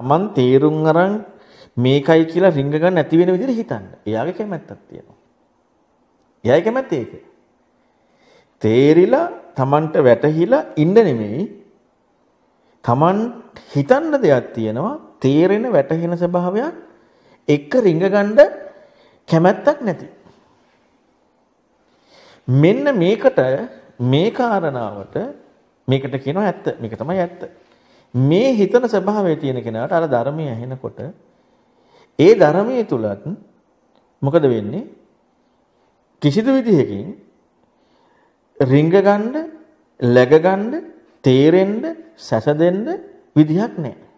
Taman තේරුම් අරන් මේකයි කියලා රිංග ගන්න නැති වෙන විදිහට හිතන්න. එයාගේ කැමැත්තක් තියෙනවා. එයාගේ කැමැත්ත ඒක. තේරිලා Tamanට වැටහිලා ඉන්න නෙමෙයි. Taman හිතන්න දෙයක් තියෙනවා. තේරෙන වැටහෙන ස්වභාවයක් එක රිංග ගන්න කැමැත්තක් නැති. මෙන්න මේකට මේ කාරණාවට මේකට කියනවා ඇත්ත. මේක තමයි ඇත්ත. මේ හිතන ස්වභාවය තියෙන කෙනාට අර ධර්මය ඇහෙනකොට ඒ ධර්මයේ තුලත් මොකද වෙන්නේ? කිසිදු විදිහකින් රිංග ගන්න, läග ගන්න, තේරෙන්න, සැසදෙන්න විදිහක් නැහැ.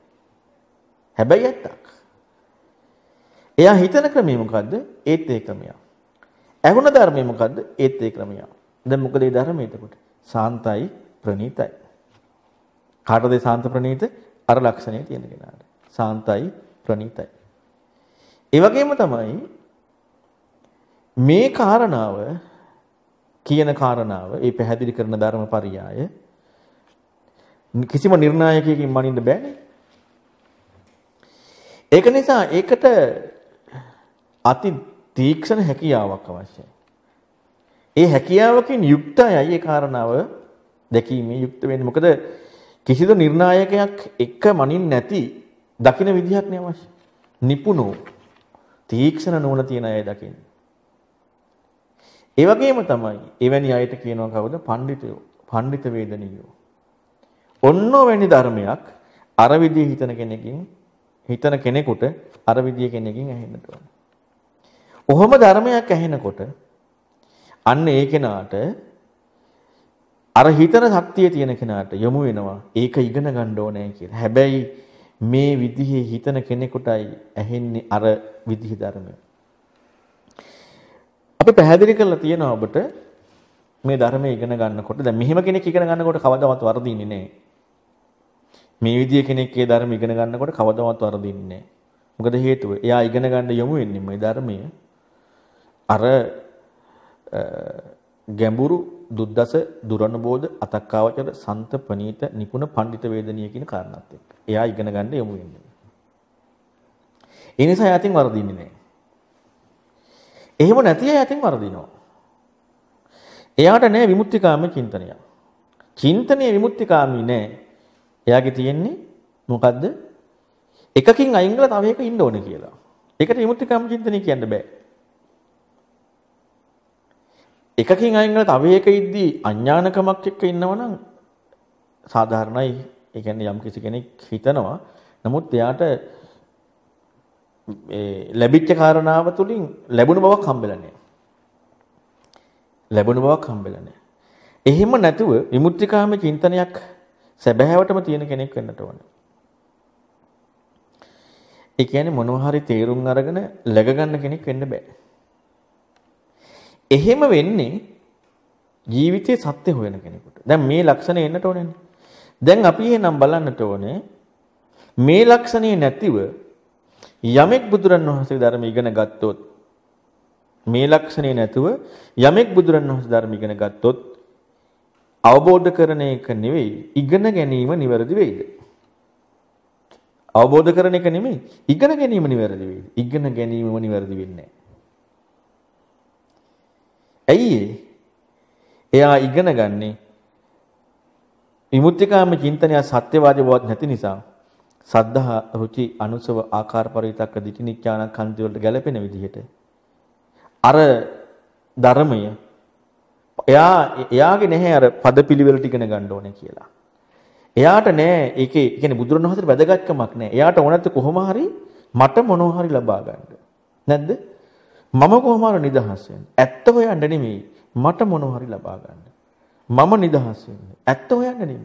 හැබැයි ඇත්තක්. එයා හිතන ක්‍රමය මොකද්ද? ඒත් ඒ ක්‍රමයක්. ඇහුණ ධර්මය මොකද්ද? ඒත් ඒ ක්‍රමයක්. දැන් මොකද ඒ ධර්මය එතකොට? සාන්තයි ප්‍රණීතයි. කාටද සාන්ත ප්‍රණීත? අර ලක්ෂණය තියෙන කෙනාට. සාන්තයි ප්‍රණීතයි. ඒ වගේම තමයි මේ කාරණාව කියන කාරණාව ඒ පැහැදිලි කරන ධර්ම පරියාය කිසිම නිර්ණායකයකින් මනින්න බෑනේ. ඒක නිසා ඒකට අති තීක්ෂණ හැකියාවක් අවශ්‍යයි. ඒ හැකියාවකින් යුක්තයි ඒ කාරණාව දැකීමේ යුක්ත වෙන්නේ. මොකද කිසිදු නිර්ණායකයක් එක්ක මනින් නැති දකින විදිහක් නේ අවශ්‍ය. නිපුණු තීක්ෂණ නුවණ තියෙන අය දකින්න. ඒ වගේම තමයි එවැනි අයට කියනවා කවුද? පඬිතුයෝ, පඬිත වේදනියෝ. ඔන්නෝවැනි ධර්මයක් අර විදිහ හිතන කෙනකින් හිතන කෙනෙකුට අර විදිය කෙනකින් ඇහෙන්න ඕන. ඔහොම ධර්මයක් ඇහෙනකොට අන්න ඒ කෙනාට අර හිතන ශක්තිය තියෙන කෙනාට යොමු වෙනවා ඒක ඉගෙන ගන්න ඕනේ කියලා. හැබැයි මේ විදිහේ හිතන කෙනෙකුටයි ඇහෙන්නේ අර විදිහ ධර්මය. අපි පැහැදිලි කරලා තියෙනවා ඔබට මේ ධර්මය ඉගෙන ගන්නකොට දැන් මෙහෙම කෙනෙක් ඉගෙන ගන්නකොට කවදාවත් වරදින්නේ නැහැ. මේ විදිය කෙනෙක්ගේ ධර්ම ඉගෙන ගන්නකොට කවදාවත් වරදින්නේ නැහැ. මොකද හේතුව? එයා ඉගෙන ගන්න යොමු වෙන්නේ මේ ධර්මය. අර ගැඹුරු දුද්දස දුරණ බෝධ අතක්කාවචර සන්ත ප්‍රනීත නිපුණ පඬිත වේදනීය කියන කාරණාත් එක්ක. එයා ඉගෙන ගන්න යොමු වෙන්නේ. ඒ නිසා යතින් වර්ධින්නේ නැහැ. එහෙම නැති අය යතින් වර්ධිනවා. එයාට නෑ විමුක්තිකාමී චින්තනය. චින්තනය විමුක්තිකාමී නෑ. එයාගේ තියෙන්නේ මොකද්ද? එකකින් අයින් කරලා තව එකක ඉන්න ඕනේ කියලා. ඒකට විමුක්තිකාමී චින්තනය කියන්න බෑ. එකකින් අයින් කරලා තව එක ඉද්දී අඥානකමක් එක්ක ඉන්නවනම් සාධාරණයි. ඒ කියන්නේ යම් කිසි කෙනෙක් හිතනවා. නමුත් එයාට මේ ලැබිච්ච කාරණාව තුලින් ලැබුණ බවක් හම්බෙලා නැහැ. ලැබුණ බවක් හම්බෙලා නැහැ. එහෙම නැතුව විමුක්තිකාම චින්තනයක් සැබෑවටම තියෙන කෙනෙක් වෙන්නට ඕනේ. ඒ කියන්නේ මොනවා හරි තේරුම් අරගෙන läග ගන්න කෙනෙක් වෙන්න බෑ. එහෙම වෙන්නේ ජීවිතයේ සත්‍ය හොයන කෙනෙකුට. දැන් මේ ලක්ෂණ එන්නට ඕනේනේ. දැන් අපි එහෙනම් බලන්නට ඕනේ මේ ලක්ෂණේ නැතිව යමෙක් බුදුරන් වහන්සේ ධර්ම ඉගෙන ගත්තොත් මේ ලක්ෂණේ නැතුව යමෙක් බුදුරන් වහන්සේ ධර්ම ඉගෙන ගත්තොත් අවබෝධ කරන එක නෙවෙයි ඉගෙන ගැනීම නිවැරදි වෙයිද අවබෝධ කරන එක නෙමෙයි ඉගෙන ගැනීම නිවැරදි වෙයිද ඉගෙන ගැනීමම නිවැරදි වෙන්නේ නැහැ ඇයි එයා ඉගෙන ගන්නේ විමුක්තිකාම චින්තනය සත්‍යවාදී බවක් නැති නිසා සද්ධා රුචි අනුසව ආකාර පරිවිතක්ක දිටිනිඥාන කන්ති වලට ගැලපෙන විදිහට අර ධර්මය එයා එයාගේ නැහැ අර පදපිලිවෙලට ඉගෙන ගන්න ඕනේ කියලා. එයාට නෑ ඒකේ කියන්නේ බුදුරණවහන්සේට වැදගත්කමක් නෑ. එයාට ඕනත් කොහොම හරි මට මොනවා හරි ලබා ගන්න. නැද්ද? මම කොහොම හරි නිදහස් වෙන්න. ඇත්ත හොයන්න නෙමෙයි. මට මොන හරි ලබා ගන්න. මම නිදහස් වෙන්න. ඇත්ත හොයන්න නෙමෙයි.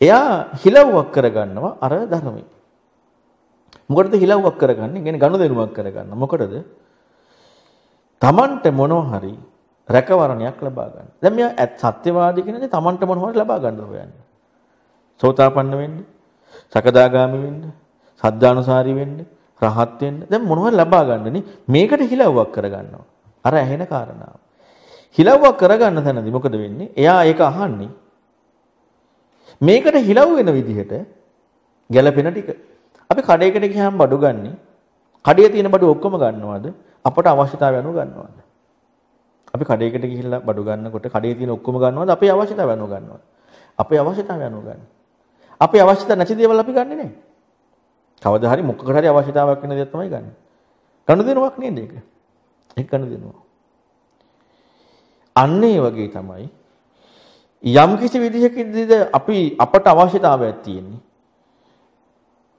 එයා හිලව්වක් කරගන්නවා අර ධර්මයේ. මොකටද හිලව්වක් කරගන්නේ? කියන්නේ ගනුදෙනුවක් කරගන්න. මොකටද? තමන්ට මොන හරි රැකවරණයක් ලබා ගන්න. දැන් මෙයා සත්‍යවාදී කියන්නේ තමන්ට මොන හරි ලබා ගන්න හොයන්නේ. සෝතාපන්න වෙන්න, සකදාගාමි වෙන්න, සද්ධානුසාරී වෙන්න, රහත් වෙන්න. දැන් මොනවද ලබා ගන්නනේ? මේකට හිලව්වක් කරගන්නවා. අර ඇහෙන කාරණාව. හිලව්වක් කරගන්න තැනදී මොකද වෙන්නේ? එයා ඒක අහන්නේ. මේකට හිලව් වෙන විදිහට ගැළපෙන ටික. අපි කඩේකට ගියාම බඩු ගන්නෙ. කඩේ තියෙන බඩු ඔක්කොම ගන්නවද? අපට අවශ්‍යතාවය අනුව ගන්නවද? අපි කඩේකට ගිහිල්ලා බඩු ගන්නකොට කඩේ තියෙන ඔක්කොම ගන්නවද? අපේ අවශ්‍යතාවය අනුව ගන්නවද? අපේ අවශ්‍යතාවය අනුව ගන්න. අපේ අවශ්‍යතාව නැති දේවල් අපි ගන්නෙ නෑ. කවදා හරි මොකකට හරි අවශ්‍යතාවයක් වෙන දේක් තමයි ගන්න. කන දෙනුවක් නේද ඒක? ඒක කන දෙනුවා. අන්න ඒ වගේ තමයි යම් කිසි විදිහකින්ද අපි අපට අවශ්‍යතාවයක් තියෙන්නේ.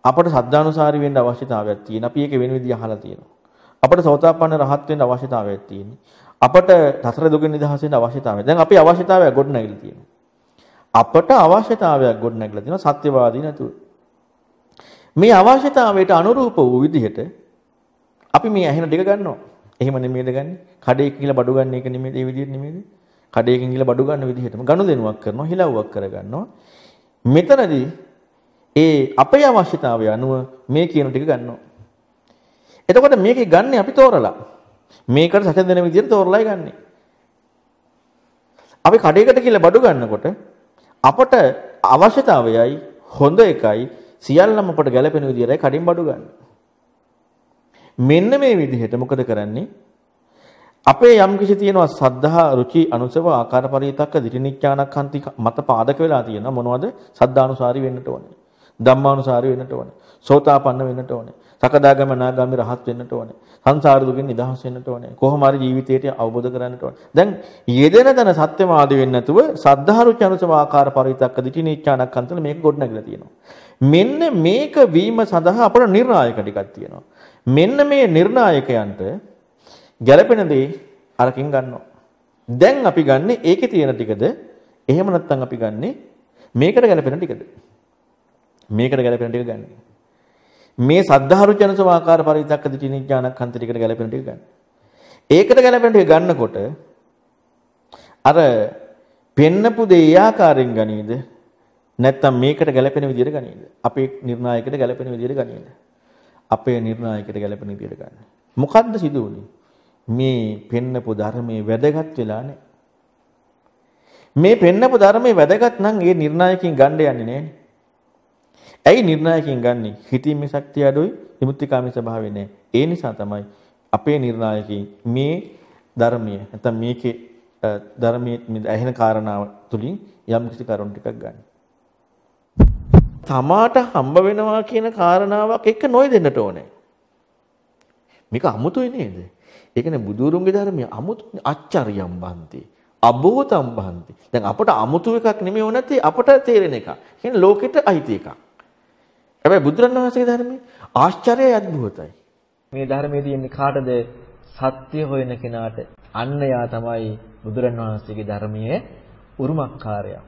අපට සද්ධානුසාරි වෙන්න අවශ්‍යතාවයක් තියෙන. අපි ඒක වෙන විදිහ අහලා තියෙනවා. අපට සෝතාපන්න රහත් වෙන්න අවශ්‍යතාවයක් තියෙන්නේ. අපට සසර දුකින් නිදහස් වෙන්න අවශ්‍යතාවය. දැන් අපි අවශ්‍යතාවයක් ගොඩනැගිලා තියෙනවා. අපට අවශ්‍යතාවයක් ගොඩනැගිලා තියෙනවා සත්‍යවාදී නැතුව. මේ අවශ්‍යතාවයට අනුරූප වූ විදිහට අපි මේ ඇහෙන ටික ගන්නවා. එහෙම නෙමෙයිද ගන්නෙ? කඩේකින් ගිහලා බඩු ගන්න එක නෙමෙයිද? ඒ විදිහට නෙමෙයිද? කඩේකින් ගිහලා බඩු ගන්න විදිහටම ගනුදෙනුවක් කරනවා, හිලව්වක් කරගන්නවා. මෙතනදී ඒ අපේ අවශ්‍යතාවය අනුව මේ කියන ටික ගන්නවා. එතකොට මේකේ ගන්න අපි තෝරලා මේකට සැතඳෙන විදිහට තෝරලායි ගන්නෙ. අපි කඩේකට කියලා බඩු ගන්නකොට අපට අවශ්‍යතාවයයි හොඳ එකයි සියල්ලම අපට ගැළපෙන විදිහටයි කඩින් බඩු ගන්න. මෙන්න මේ විදිහට මොකද කරන්නේ? අපේ යම් කිසි තියෙනවා සද්ධා රුචි අනුසව ආකාර පරිවිතක්ක දිටිනිඥානකන්ති මත පාදක වෙලා තියෙන මොනවද? සද්ධානුසාරි වෙන්නට ඕනේ. ධම්මානුසාරී වෙන්නට ඕනේ. සෝතාපන්න වෙන්නට ඕනේ. සකදාගම නාගාමී රහත් වෙන්නට ඕනේ. සංසාර දුකින් නිදහස් වෙන්නට ඕනේ. කොහොම හරි ජීවිතයට අවබෝධ කරගන්නට ඕනේ. දැන් යෙදෙන දන සත්‍යවාදී වෙන්නේ නැතුව සද්ධාරුච අනුසම ආකාර පරිවිතක්ක දිචිනීච්ඡානක්කන්තල මේක ගොඩනගලා තියෙනවා. මෙන්න මේක වීම සඳහා අපට නිර්ණායක ටිකක් තියෙනවා. මෙන්න මේ නිර්ණායකයන්ට ගැළපෙන දේ අරකින් ගන්නවා. දැන් අපි ගන්නේ ඒකේ තියෙන ටිකද? එහෙම නැත්නම් අපි ගන්නේ මේකට ගැළපෙන ටිකද? මේකට ගැලපෙන ටික ගන්න. මේ සද්ධාරුචන සමාකාර පරිවිතක්ක දිටිනිඥානකන්ත ටිකට ගැලපෙන ටික ගන්න. ඒකට ගැලපෙන ටික ගන්නකොට අර පෙන්නපු දේ ආකාරයෙන් ගනීද නැත්නම් මේකට ගැලපෙන විදියට ගනීද අපේ නිර්ණායකට ගැලපෙන විදියට ගනීද අපේ නිර්ණායකට ගැලපෙන විදියට ගන්න. මොකද්ද සිදු වුනේ? මේ පෙන්නපු ධර්මයේ වැදගත් වෙලා නැහැ. මේ පෙන්නපු ධර්මයේ වැදගත් නම් ඒ නිර්ණායකකින් ගන්න යන්නේ නැහැ. ඇයි නිර්ණායකයන් ගන්නෙ? හිතීමේ ශක්තිය අඩුයි, විමුක්තිකාමී ස්වභාවය නැහැ. ඒ නිසා තමයි අපේ නිර්ණායකයන් මේ ධර්මය නැත්නම් මේකේ ධර්මයේ ඇහෙන කාරණාව තුලින් යම් කිසි කරුණු ටිකක් ගන්න. තමාට හම්බ වෙනවා කියන කාරණාවක් එක නොයදෙන්නට ඕනේ. මේක අමුතුයි නේද? ඒ කියන්නේ බුදුරුන්ගේ ධර්මය අමුතු අච්චරියම් බන්ති. අභූතම් බන්ති. දැන් අපට අමුතු එකක් නෙමෙයි ඕන නැති අපට තේරෙන එක. කියන්නේ ලෝකෙට අයිති එකක්. හැබැයි බුදුරණවහන්සේගේ ධර්මයේ ආශ්චර්යයි අద్භූතයි. මේ ධර්මයේ තියෙන කාටද සත්‍ය හොයන කෙනාට අන්න යා තමයි බුදුරණවහන්සේගේ ධර්මයේ උරුමකාරයා.